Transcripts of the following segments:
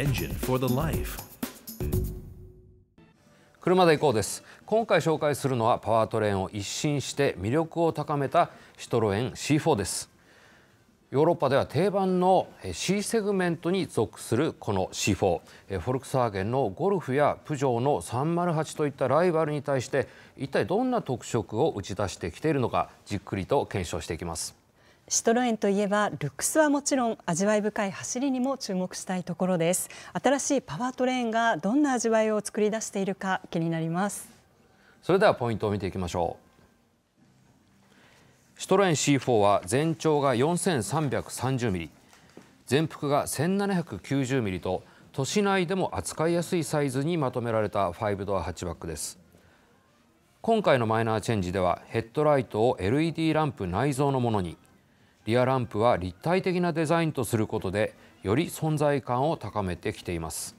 engine for the life. 車で行こうです今回紹介するのはパワートレーンを一新して魅力を高めたシトロエン C4 ですヨーロッパでは定番の C セグメントに属するこの C4 フォルクスワーゲンのゴルフやプジョーの308といったライバルに対して一体どんな特色を打ち出してきているのかじっくりと検証していきますシトロエンといえばルックスはもちろん味わい深い走りにも注目したいところです新しいパワートレーンがどんな味わいを作り出しているか気になりますそれではポイントを見ていきましょうシトロエン C4 は全長が4 3 3 0ミリ全幅が1 7 9 0ミリと都市内でも扱いやすいサイズにまとめられた5ドアハバックです今回のマイナーチェンジではヘッドライトを LED ランプ内蔵のものにリアランプは立体的なデザインとすることでより存在感を高めてきています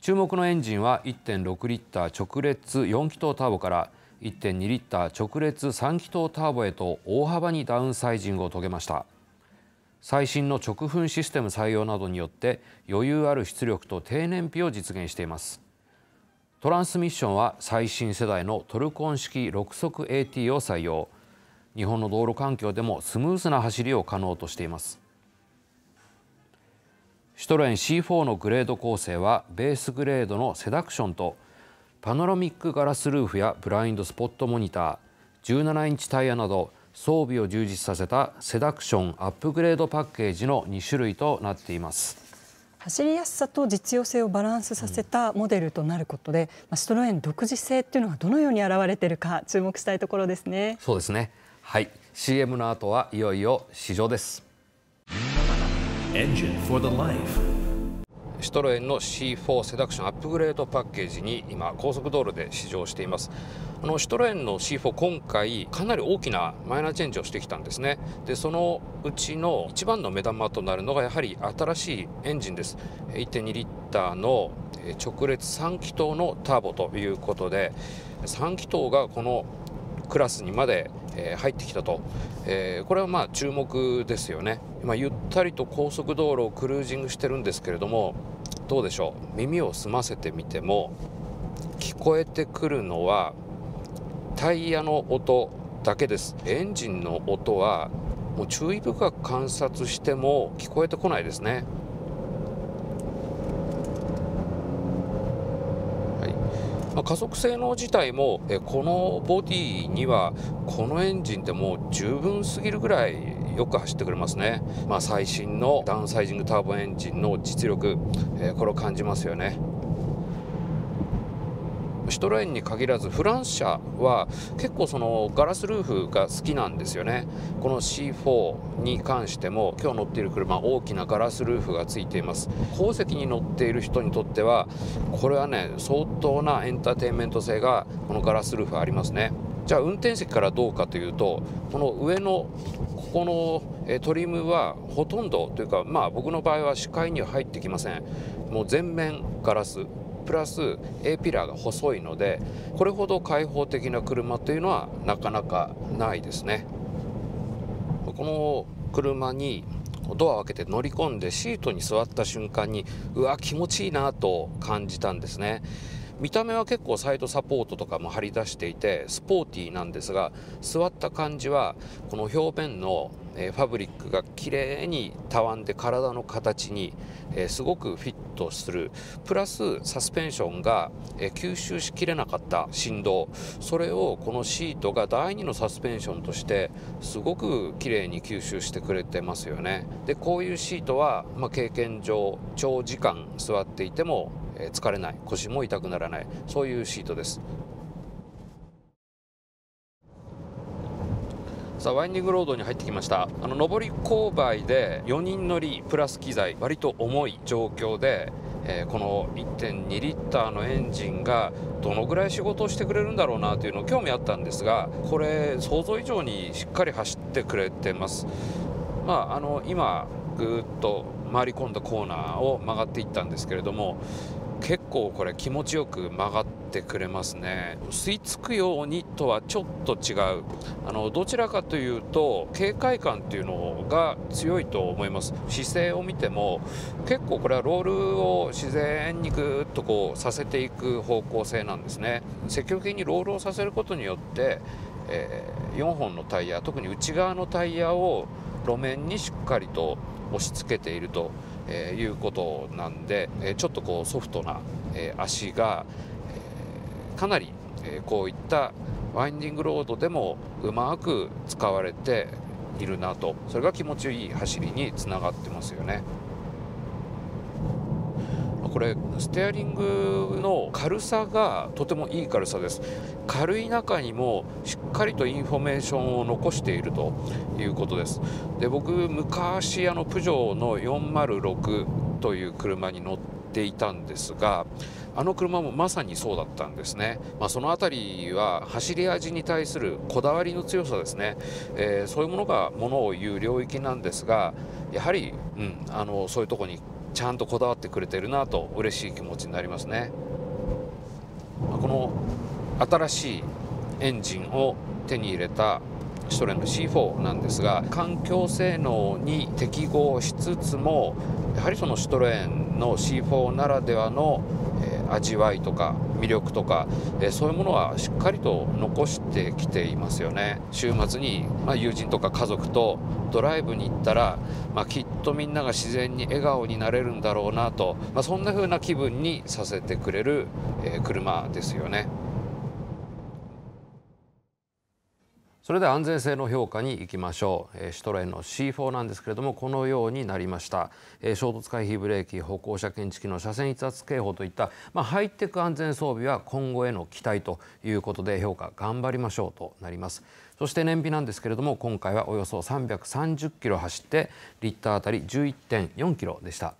注目のエンジンは1.6リッター直列4気筒ターボから1.2リッター直列3気筒ターボへと大幅にダウンサイジングを遂げました最新の直噴システム採用などによって余裕ある出力と低燃費を実現していますトランスミッションは最新世代のトルコン式6速 AT を採用日本の道路環境でもスムーズな走りを可能としていますシュトエン C4 のグレード構成はベースグレードのセダクションとパノラミックガラスルーフやブラインドスポットモニター17インチタイヤなど装備を充実させたセダクションアップグレードパッケージの2種類となっています走りやすさと実用性をバランスさせたモデルとなることで、うん、シトロエン独自性っていうのがどのように表れているか注目したいところですねそうですねはい CM の後はいよいよ試乗ですシトロエンの C4 セダクションアップグレードパッケージに今高速道路で試乗していますあのシトロエンの C4 今回かなり大きなマイナーチェンジをしてきたんですねでそのうちの一番の目玉となるのがやはり新しいエンジンです1.2リッターの直列3気筒のターボということで3気筒がこのクラスにまでえ入ってきたと、えー、これはまあ注目ですよね、まゆったりと高速道路をクルージングしてるんですけれどもどうでしょう耳を澄ませてみても聞こえてくるのはタイヤの音だけですエンジンの音はもう注意深く観察しても聞こえてこないですね加速性能自体もこのボディにはこのエンジンってもう十分すぎるぐらいよく走ってくれますね、まあ、最新のダウンサイジングターボエンジンの実力、えこれを感じますよねシトロエンに限らずフランス車は結構そのガラスルーフが好きなんですよねこの C4 に関しても今日乗っている車大きなガラスルーフがついています後席に乗っている人にとってはこれはね相当なエンターテインメント性がこのガラスルーフありますねじゃあ運転席からどうかというとこの上のここのトリムはほとんどというかまあ僕の場合は視界には入ってきませんもう全面ガラスプラス A ピラーが細いのでこれほど開放的な車というのはなかなかないですねこの車にドアを開けて乗り込んでシートに座った瞬間にうわ気持ちいいなと感じたんですね見た目は結構サイドサポートとかも張り出していてスポーティーなんですが座った感じはこの表面のえファブリックが綺麗にたわんで体の形に、えすごくフィットするプラスサスペンションが、え吸収しきれなかった振動それをこのシートが第2のサスペンションとしてすごく綺麗に吸収してくれてますよねでこういうシートは、まあ、経験上長時間座っていても疲れない腰も痛くならないそういうシートですさあワインディングロードに入ってきましたあの上り勾配で4人乗りプラス機材割と重い状況で、えー、この1.2リッターのエンジンがどのぐらい仕事をしてくれるんだろうなというのを興味あったんですがこれ想像以上にしっかり走ってくれてますまああの今ぐっと回り込んだコーナーを曲がっていったんですけれども結構これ気持ちよく曲がってくれますね吸い付くようにとはちょっと違うあのどちらかというと警戒感っていうのが強いと思います姿勢を見ても結構これはロールを自然にグーッとこうさせていく方向性なんですね積極的にロールをさせることによって、えー、4本のタイヤ特に内側のタイヤを路面にしっかりと押し付けているとえー、いうことなんで、えちょっとこうソフトな、え足が、えかなり、えこういったワインディングロードでもうまく使われているなとそれが気持ちいい走りにつながってますよね。これステアリングの軽さがとてもいい軽さです軽い中にもしっかりとインフォメーションを残しているということですで僕昔あのプジョーの406という車に乗っていたんですがあの車もまさにそうだったんですね、まあ、その辺りは走り味に対するこだわりの強さですね、えー、そういうものがものを言う領域なんですがやはり、うん、あのそういうとこにちゃんとこだわってくれてるなと嬉しい気持ちになりますね、まあ、この新しいエンジンを手に入れたシトレンの C4 なんですが環境性能に適合しつつもやはりそのシトレーンの C4 ならではの、え味わいとか魅力とか、えそういうものはしっかりと残してきていますよね週末に、ま友人とか家族とドライブに行ったら、まあ、きっとみんなが自然に笑顔になれるんだろうなと、まあ、そんな風な気分にさせてくれる、え車ですよね。それでは安全性の評価に行きましょう、えー、シトレンの C4 なんですけれどもこのようになりました、え衝突回避ブレーキ歩行者検知器の車線逸脱警報といった、まあ、ハイテク安全装備は今後への期待ということで評価頑張りましょうとなりますそして燃費なんですけれども今回はおよそ330キロ走ってリッターあたり11.4キロでした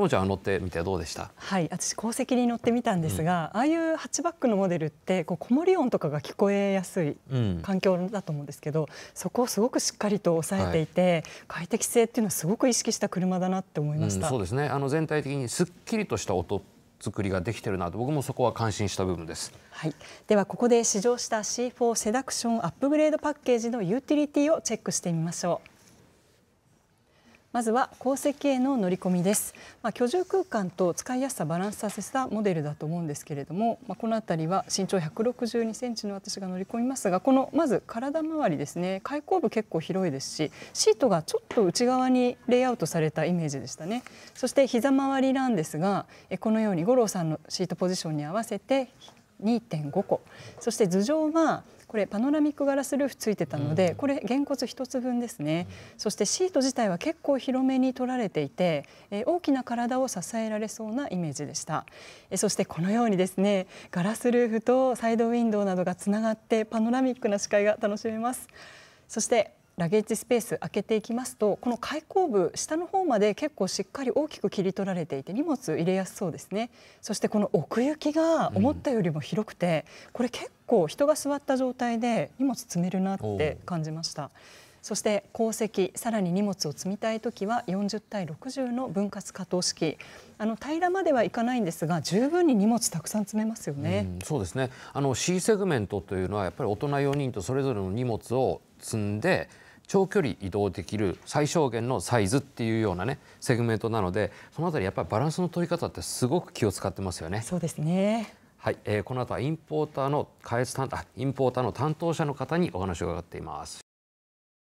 ともちゃん乗ってみてどうでしたはい私後席に乗ってみたんですが、うん、ああいうハッチバックのモデルってこう子守音とかが聞こえやすい環境だと思うんですけど、うん、そこをすごくしっかりと抑えていて、はい、快適性っていうのはすごく意識した車だなって思いました、うん、そうですねあの全体的にすっきりとした音作りができてるなと僕もそこは感心した部分です、はい、ではここで試乗した C4 セダクションアップグレードパッケージのユーティリティをチェックしてみましょうまずは鉱石への乗り込みです、まあ、居住空間と使いやすさバランスさせたモデルだと思うんですけれども、まあ、この辺りは身長162センチの私が乗り込みますがこのまず体周りですね開口部結構広いですしシートがちょっと内側にレイアウトされたイメージでしたねそして膝周りなんですがこのように五郎さんのシートポジションに合わせて2.5個そして頭上はこれパノラミックガラスルーフついてたので、これげんこつ1つ分ですね、そしてシート自体は結構広めに取られていて、え大きな体を支えられそうなイメージでした、えそしてこのようにですねガラスルーフとサイドウィンドウなどがつながってパノラミックな視界が楽しめますそしてラゲッジスペース開けていきますとこの開口部下の方まで結構しっかり大きく切り取られていて荷物入れやすそうですねそしてこの奥行きが思ったよりも広くて、うん、これ結構人が座った状態で荷物積めるなって感じましたそして鉱石さらに荷物を積みたい時は40対60の分割可動式あの平らまではいかないんですが十分に荷物たくさん詰めますよね、うん、そうですねあの C セグメントというのはやっぱり大人4人とそれぞれの荷物を積んで長距離移動できる最小限のサイズっていうようなねセグメントなのでそのあたりやっぱりバランスの取り方ってすごく気を使ってますよね。そうですねはい、えー、この後はインポーターの開発担当インポーターの担当者の方にお話を伺っています。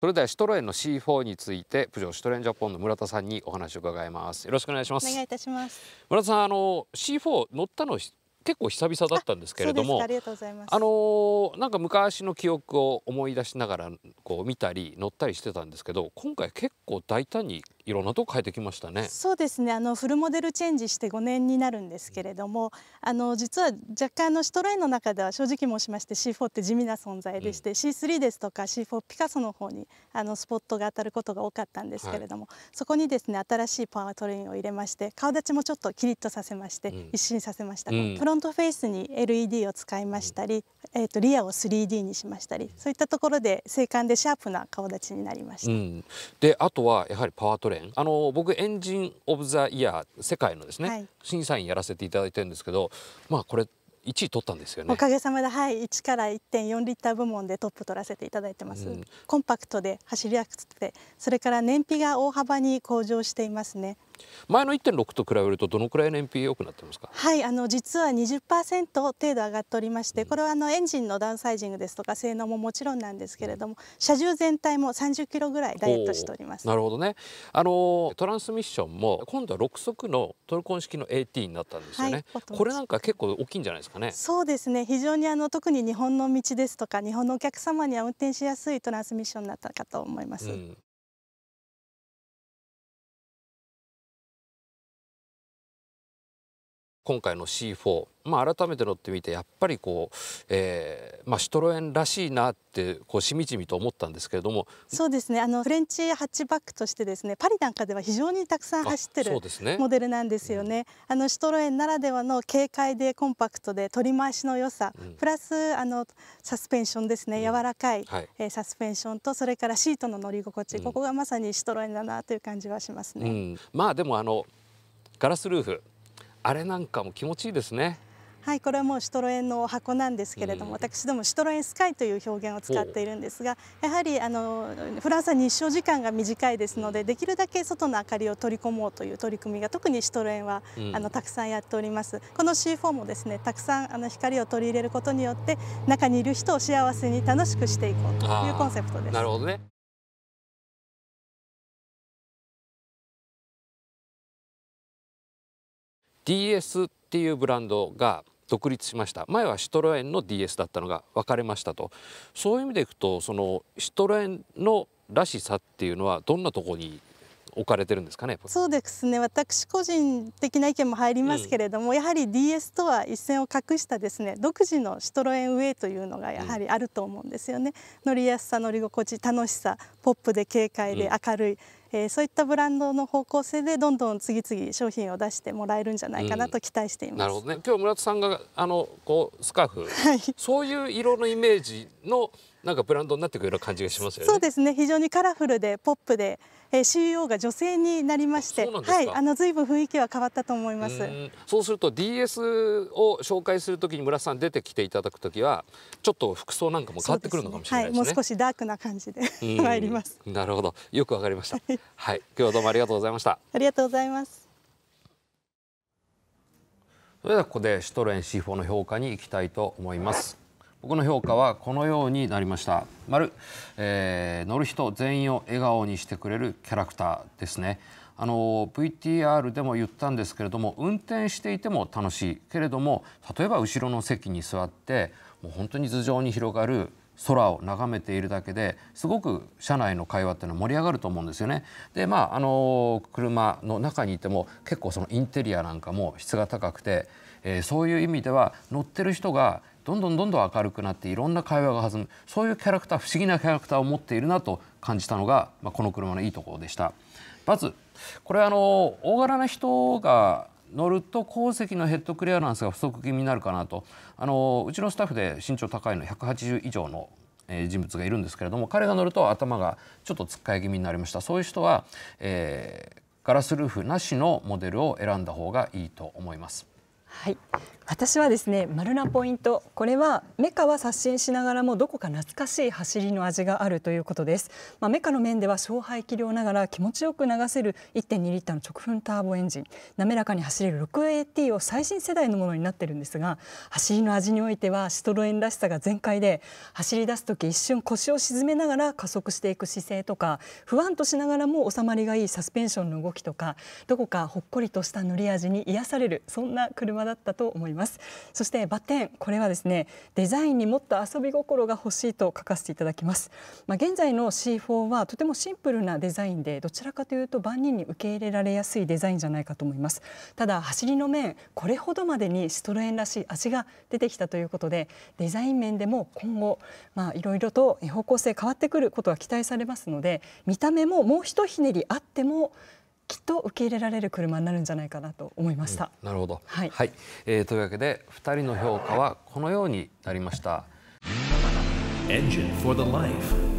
それではシトロエンの C4 についてプジョーシトロエンジャポンの村田さんにお話を伺いますよろしくお願いしますお願いいたします村田さんあの C4 乗ったの結構久々だったんですけれどもあのー、なんか昔の記憶を思い出しながらこう見たり乗ったりしてたんですけど今回結構大胆にいろんなとこ変えてきましたね。そうですね。あのフルモデルチェンジして5年になるんですけれども、あの実は若干のシトエイの中では正直申しまして C4 って地味な存在でして、うん、C3 ですとか C4 ピカソの方にあのスポットが当たることが多かったんですけれども、はい、そこにですね新しいパワートレインを入れまして、顔立ちもちょっとキリッとさせまして、うん、一新させました、うん、フロントフェイスに LED を使いましたり、えっ、ー、とリアを 3D にしましたり、そういったところで静観でシャープな顔立ちになりました。であとはやはりパワートレイン連あの僕エンジン・オブ・ザ・イヤー世界のですね、はい、審査員やらせていただいてるんですけどまあこれ1位取ったんですよねおかげさまではい1から1.4リッター部門でトップ取らせていただいてます、うん、コンパクトで走りやすくてそれから燃費が大幅に向上していますね前の1.6と比べるとどのくらいの NPA 良くなってますかはいあの実は20%程度上がっておりまして、これはあのエンジンのダウンサイジングですとか性能ももちろんなんですけれども車重全体も30キロぐらいダイエットしておりますなるほどねあのトランスミッションも今度は6速のトルコン式の AT になったんですよね、はい、これなんか結構大きいんじゃないですかねそうですね非常にあの特に日本の道ですとか日本のお客様には運転しやすいトランスミッションになったかと思います、うん今回の C4、まあ、改めて乗ってみてやっぱりこう、えーまあ、シトロエンらしいなってこうしみじみと思ったんですけれどもそうですねあのフレンチハッチバックとしてですねパリなんかでは非常にたくさん走ってる、ね、モデルなんですよね。うん、あのシトロエンならではの軽快でコンパクトで取り回しの良さ、うん、プラスあのサスペンションですね、うん、柔らかい、はい、えー、サスペンションとそれからシートの乗り心地、ここがまさにシトロエンだなという感じはしますね。まあでもあのガラスルーフあれなんかも気持ちいいですね。はい、これはもうシトロエンの箱なんですけれども、うん、私どもシトロエンスカイという表現を使っているんですがやはりあのフランスは日照時間が短いですのでできるだけ外の明かりを取り込もうという取り組みが特にシトロエンは、うん、あのたくさんやっておりますこの C4 もですねたくさんあの光を取り入れることによって中にいる人を幸せに楽しくしていこうというコンセプトです。なるほどね DS っていうブランドが独立しました前はシトロエンの DS だったのが分かれましたとそういう意味でいくとそのシトロエンのらしさっていうのはどんなところに置かれてるんですかねそうですね私個人的な意見も入りますけれども、うん、やはり DS とは一線を画したですね独自のシトロエンウェイというのがやはりあると思うんですよね、うん、乗りやすさ乗り心地楽しさポップで軽快で明るい、うんえー、そういったブランドの方向性でどんどん次々商品を出してもらえるんじゃないかなと期待しています。うん、なるほどね今日村田さんがあのこうスカーフ、はい、そういう色のイメージのなんかブランドになってくるような感じがしますよね。そうですね。非常にカラフルでポップで、えー、CEO が女性になりまして、はい、あの随分雰囲気は変わったと思います。うそうすると DS を紹介するときに村さん出てきていただくときは、ちょっと服装なんかも変わってくるのかもしれない、ねねはい、もう少しダークな感じで参ります。なるほど、よくわかりました。はい、今日はどうもありがとうございました。ありがとうございます。それではここでシュトレン C4 の評価に行きたいと思います。僕の評価はこのようになりました丸、えー、乗る人全員を笑顔にしてくれるキャラクターですねあの VTR でも言ったんですけれども運転していても楽しいけれども例えば後ろの席に座ってもう本当に頭上に広がる空を眺めているだけですごく車内の会話っていうのは盛り上がると思うんですよね。でまああの車の中にいても結構そのインテリアなんかも質が高くて、えー、そういう意味では乗ってる人がどんどんどんどん明るくなっていろんな会話が弾むそういうキャラクター不思議なキャラクターを持っているなと感じたのが、まあ、この車のいいところでした。まずこれあの大柄な人が乗ると後石席のヘッドクリアランスが不足気味になるかなとあのうちのスタッフで身長高いの180以上のえ人物がいるんですけれども彼が乗ると頭がちょっとつっかえ気味になりましたそういう人は、えー、ガラスルーフなしのモデルを選んだ方がいいと思います。はい、私はですね丸なポイントこれはメカは刷新しながらもどこか懐かしい走りの味があるということです、まあ、メカの面では小排気量ながら気持ちよく流せる1.2リッターの直噴ターボエンジン滑らかに走れる 6AT を最新世代のものになってるんですが走りの味においてはシトロエンらしさが全開で走り出す時一瞬腰を沈めながら加速していく姿勢とか不安としながらも収まりがいいサスペンションの動きとかどこかほっこりとした乗り味に癒されるそんな車話だったと思いますそしてバッテンこれはですねデザインにもっと遊び心が欲しいと書かせていただきますまあ、現在の C4 はとてもシンプルなデザインでどちらかというと万人に受け入れられやすいデザインじゃないかと思いますただ走りの面これほどまでにシトロエンらしい味が出てきたということでデザイン面でも今後まあいろいろと方向性変わってくることが期待されますので見た目ももうひとひねりあってもきっと受け入れられる車になるんじゃないかなと思いました。うん、なるほど、はいはいえー、というわけで2人の評価はこのようになりました。e n g i for the life